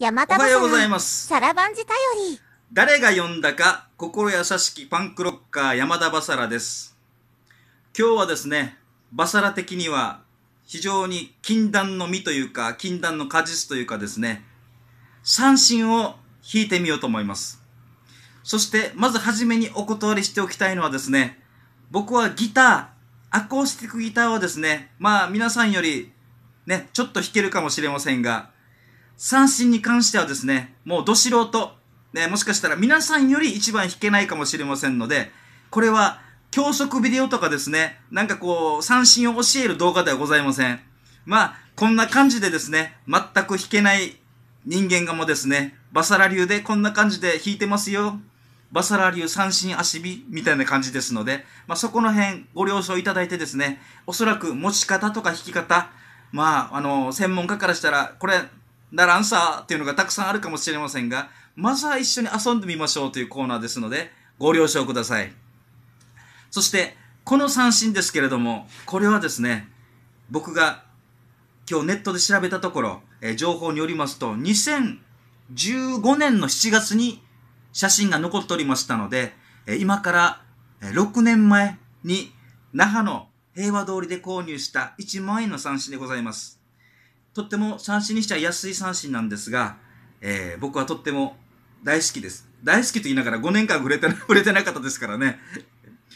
山田おはようございますサラバンジ頼り誰が呼んだか心優しきパンクロッカー山田バサラです今日はですねバサラ的には非常に禁断の実というか禁断の果実というかですね三振を引いてみようと思いますそしてまず初めにお断りしておきたいのはですね僕はギターアコースティックギターはですねまあ皆さんよりねちょっと弾けるかもしれませんが三振に関してはですね、もうど素人、ね、もしかしたら皆さんより一番弾けないかもしれませんので、これは教則ビデオとかですね、なんかこう、三振を教える動画ではございません。まあ、こんな感じでですね、全く弾けない人間がもですね、バサラ流でこんな感じで弾いてますよ。バサラ流三振足火みたいな感じですので、まあ、そこの辺ご了承いただいてですね、おそらく持ち方とか弾き方、まあ、あの、専門家からしたら、これならんさっていうのがたくさんあるかもしれませんが、まずは一緒に遊んでみましょうというコーナーですので、ご了承ください。そして、この三振ですけれども、これはですね、僕が今日ネットで調べたところ、え情報によりますと、2015年の7月に写真が残っておりましたので、え今から6年前に那覇の平和通りで購入した1万円の三振でございます。とっても三振にしちゃ安い三振なんですが、えー、僕はとっても大好きです。大好きと言いながら5年間触れて 触れてなかったですからね。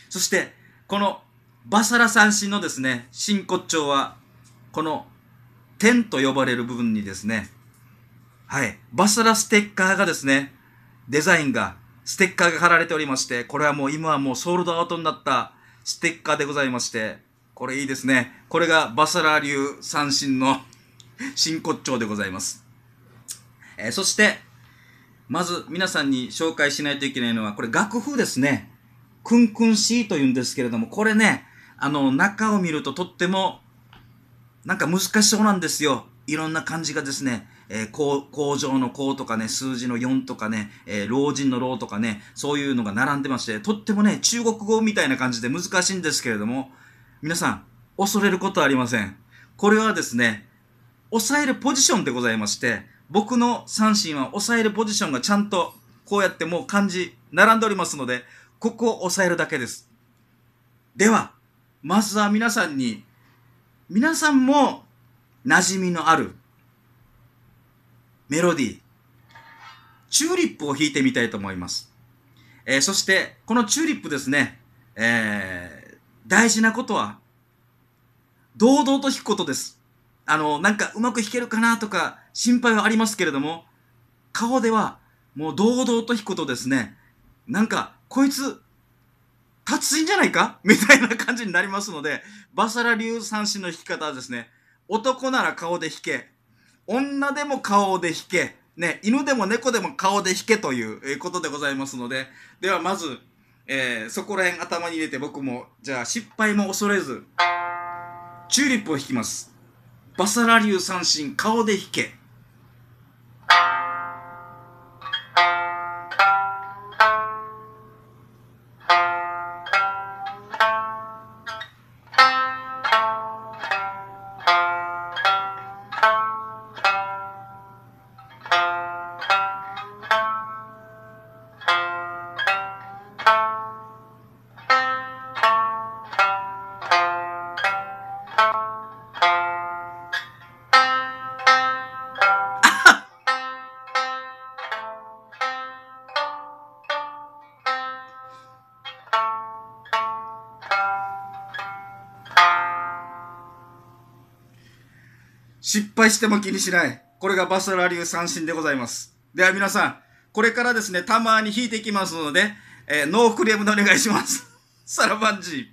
そして、このバサラ三振のですね、真骨頂は、この点と呼ばれる部分にですね、はい、バサラステッカーがですね、デザインが、ステッカーが貼られておりまして、これはもう今はもうソールドアウトになったステッカーでございまして、これいいですね。これがバサラ流三振の真骨頂でございます。えー、そして、まず皆さんに紹介しないといけないのは、これ楽譜ですね。クンクンーと言うんですけれども、これね、あの、中を見るととっても、なんか難しそうなんですよ。いろんな漢字がですね、えー、工場の工とかね、数字の4とかね、えー、老人の老とかね、そういうのが並んでまして、とってもね、中国語みたいな感じで難しいんですけれども、皆さん、恐れることはありません。これはですね、抑えるポジションでございまして、僕の三振は抑えるポジションがちゃんと、こうやってもう漢字、並んでおりますので、ここを抑えるだけです。では、まずは皆さんに、皆さんも馴染みのあるメロディー、チューリップを弾いてみたいと思います。えー、そして、このチューリップですね、えー、大事なことは、堂々と弾くことです。あの、なんかうまく弾けるかなとか心配はありますけれども、顔ではもう堂々と弾くことですね、なんかこいつ達人じゃないかみたいな感じになりますので、バサラ流三振の弾き方はですね、男なら顔で弾け、女でも顔で弾け、ね、犬でも猫でも顔で弾けということでございますので、ではまず、えー、そこら辺頭に入れて僕も、じゃあ失敗も恐れず、チューリップを弾きます。バサラ流三振、顔で引け。失敗しても気にしない。これがバサラ流三振でございます。では皆さん、これからですね、たまに引いていきますので、えー、ノークレームでお願いします。サラバンジー。